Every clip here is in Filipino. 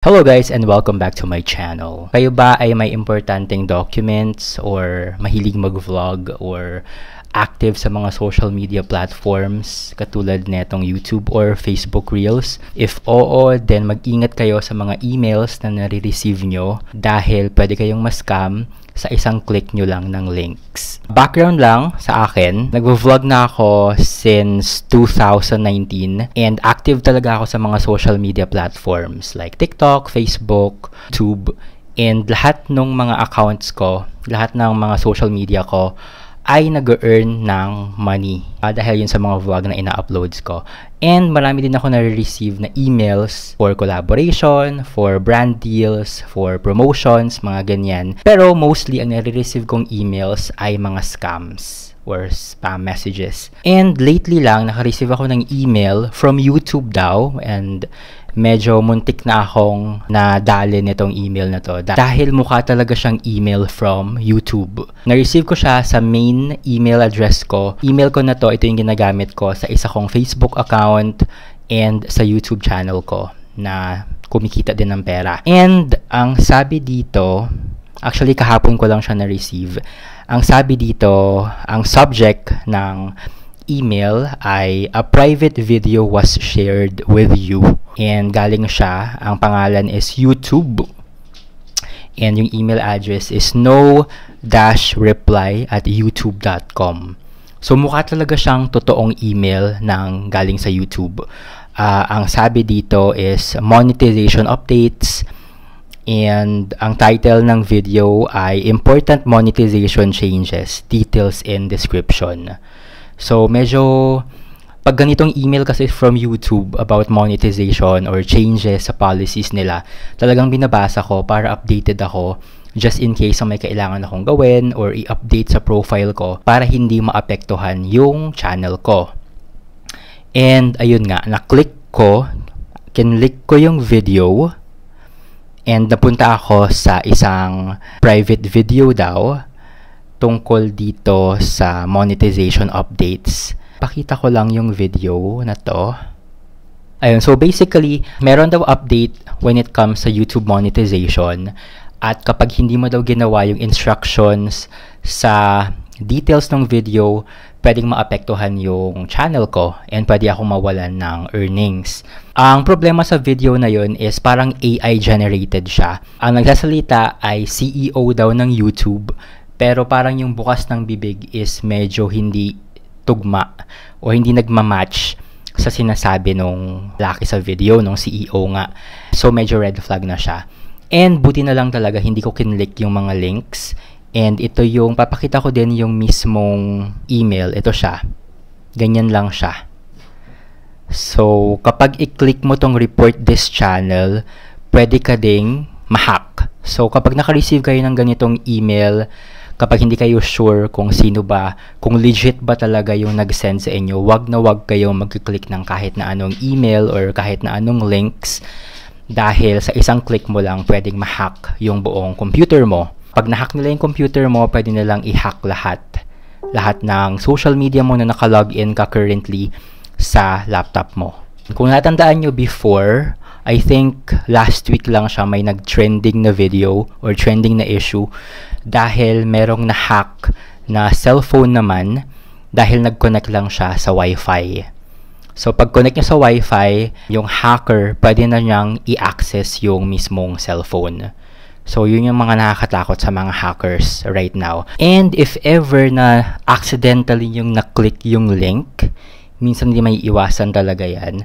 Hello guys and welcome back to my channel. Kayo ba ay may importanteng documents or mahilig mag-vlog or active sa mga social media platforms katulad netong YouTube or Facebook Reels? If oo, then mag-ingat kayo sa mga emails na nare-receive nyo dahil pwede kayong ma-scam sa isang click nyo lang ng links. Background lang sa akin, nagvo-vlog na ako since 2019 and active talaga ako sa mga social media platforms like TikTok, Facebook, YouTube, and lahat ng mga accounts ko, lahat ng mga social media ko, ay nag-earn ng money uh, dahil yun sa mga vlog na ina-uploads ko. And marami din ako na-receive na emails for collaboration, for brand deals, for promotions, mga ganyan. Pero mostly ang nare-receive kong emails ay mga scams or spam messages. And lately lang, naka-receive ako ng email from YouTube daw and medyo muntik na akong nadali nitong email na to. Dahil mukha talaga siyang email from YouTube. Na-receive ko siya sa main email address ko. Email ko na to, ito yung ginagamit ko sa isa kong Facebook account and sa YouTube channel ko na kumikita din ng pera. And ang sabi dito, actually kahapon ko lang siya na-receive. Ang sabi dito, ang subject ng email ay a private video was shared with you. And galing siya, ang pangalan is YouTube. And yung email address is no-reply at youtube.com. So mukha talaga siyang totoong email ng galing sa YouTube. Uh, ang sabi dito is monetization updates, And ang title ng video ay Important Monetization Changes, Details and Description. So, medyo pag ganitong email kasi from YouTube about monetization or changes sa policies nila, talagang binabasa ko para updated ako just in case may kailangan akong gawin or i-update sa profile ko para hindi maapektuhan yung channel ko. And ayun nga, na-click ko, kinlik ko yung video and napunta ako sa isang private video daw tungkol dito sa monetization updates. Pakita ko lang yung video na to. Ayun, so basically, meron daw update when it comes sa YouTube monetization. At kapag hindi mo daw ginawa yung instructions sa details ng video, pwedeng maapektuhan yung channel ko and pwede akong mawalan ng earnings. Ang problema sa video na yun is parang AI generated siya. Ang nagsasalita ay CEO daw ng YouTube pero parang yung bukas ng bibig is medyo hindi tugma o hindi nagmamatch sa sinasabi nung laki sa video, nung CEO nga. So medyo red flag na siya. And buti na lang talaga hindi ko kinlik yung mga links. And ito yung, papakita ko din yung mismong email. Ito siya. Ganyan lang siya. So, kapag i-click mo tong report this channel, pwede ka ding mahack. So, kapag naka-receive kayo ng ganitong email, kapag hindi kayo sure kung sino ba, kung legit ba talaga yung nag-send sa inyo, wag na wag kayong mag-click ng kahit na anong email or kahit na anong links dahil sa isang click mo lang pwedeng ma-hack yung buong computer mo. Pag na-hack nila yung computer mo, pwede nilang i-hack lahat. Lahat ng social media mo na nakalog in ka currently sa laptop mo. Kung natandaan nyo before, I think last week lang siya may nag-trending na video or trending na issue dahil merong na-hack na cellphone naman dahil nag-connect lang siya sa Wi-Fi. So, pag-connect niya sa Wi-Fi, yung hacker pwede na niyang i-access yung mismong cellphone. So, yun yung mga nakakatakot sa mga hackers right now. And if ever na accidentally yung na-click yung link, minsan hindi may iwasan talaga yan,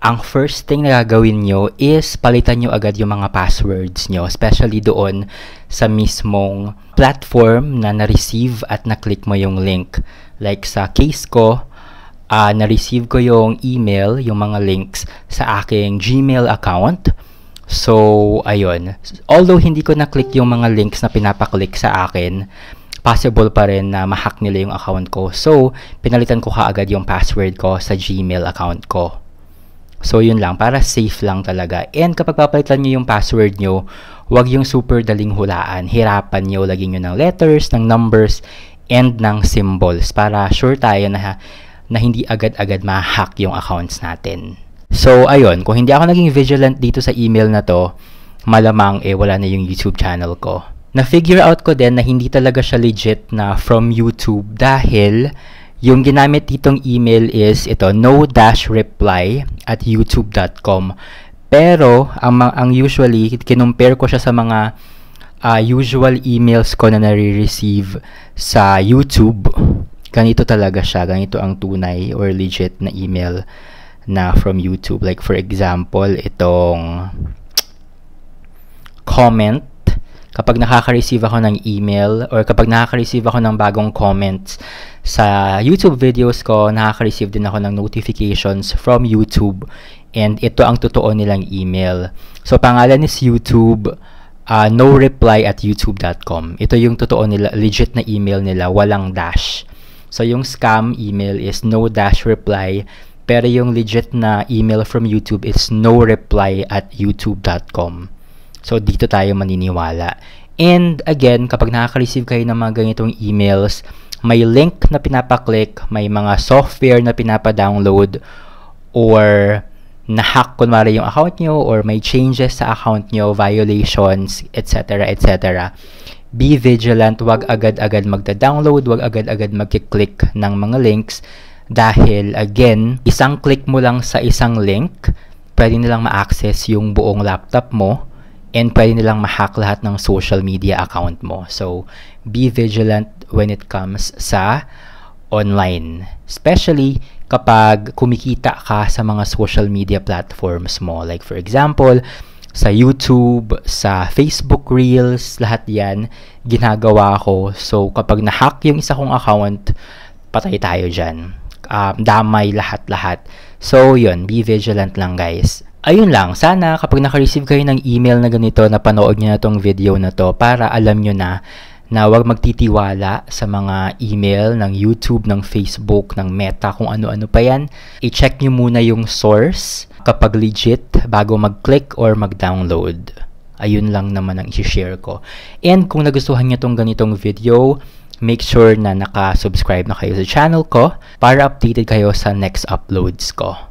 ang first thing na gagawin nyo is palitan nyo agad yung mga passwords nyo, especially doon sa mismong platform na na-receive at na-click mo yung link. Like sa case ko, uh, na-receive ko yung email, yung mga links sa aking Gmail account. So, ayun. Although hindi ko na-click yung mga links na pinapaklik sa akin, possible pa rin na mahack nila yung account ko. So, pinalitan ko kaagad yung password ko sa Gmail account ko. So, yun lang. Para safe lang talaga. And kapag papalitan nyo yung password nyo, huwag yung super daling hulaan. Hirapan nyo. Lagyan nyo ng letters, ng numbers, and ng symbols. Para sure tayo na, na hindi agad-agad ma-hack yung accounts natin. So, ayun. Kung hindi ako naging vigilant dito sa email na to, malamang eh wala na yung YouTube channel ko. Na-figure out ko din na hindi talaga siya legit na from YouTube dahil yung ginamit ditong email is ito no-reply at youtube.com. Pero ang, ang usually, kinumpare ko siya sa mga uh, usual emails ko na nare-receive sa YouTube. Ganito talaga siya. Ganito ang tunay or legit na email na from YouTube. Like for example, itong comment kapag nakaka-receive ako ng email or kapag nakaka-receive ako ng bagong comments sa YouTube videos ko, nakaka-receive din ako ng notifications from YouTube and ito ang totoo nilang email. So, pangalan is YouTube uh, no reply at youtube.com. Ito yung totoo nila, legit na email nila, walang dash. So, yung scam email is no dash reply pero yung legit na email from YouTube is no reply at youtube.com. So, dito tayo maniniwala. And again, kapag nakaka-receive kayo ng mga ganitong emails, may link na pinapaklik, may mga software na pinapa-download, or na nahack kunwari yung account nyo or may changes sa account nyo, violations, etc. etc. Be vigilant, wag agad-agad magda-download, wag agad-agad mag-click ng mga links dahil again, isang click mo lang sa isang link, pwede nilang ma-access yung buong laptop mo and pwede nilang mahack lahat ng social media account mo. So, be vigilant when it comes sa online. Especially kapag kumikita ka sa mga social media platforms mo. Like for example, sa YouTube, sa Facebook Reels, lahat yan, ginagawa ko. So, kapag nahack yung isa kong account, patay tayo dyan. Um, damay lahat-lahat. So, yun, be vigilant lang guys ayun lang, sana kapag naka-receive kayo ng email na ganito, napanood nyo na tong video na to para alam niyo na na huwag magtitiwala sa mga email ng YouTube, ng Facebook, ng Meta, kung ano-ano pa yan. I-check nyo muna yung source kapag legit bago mag-click or mag-download. Ayun lang naman ang i share ko. And kung nagustuhan nyo tong ganitong video, make sure na naka-subscribe na kayo sa channel ko para updated kayo sa next uploads ko.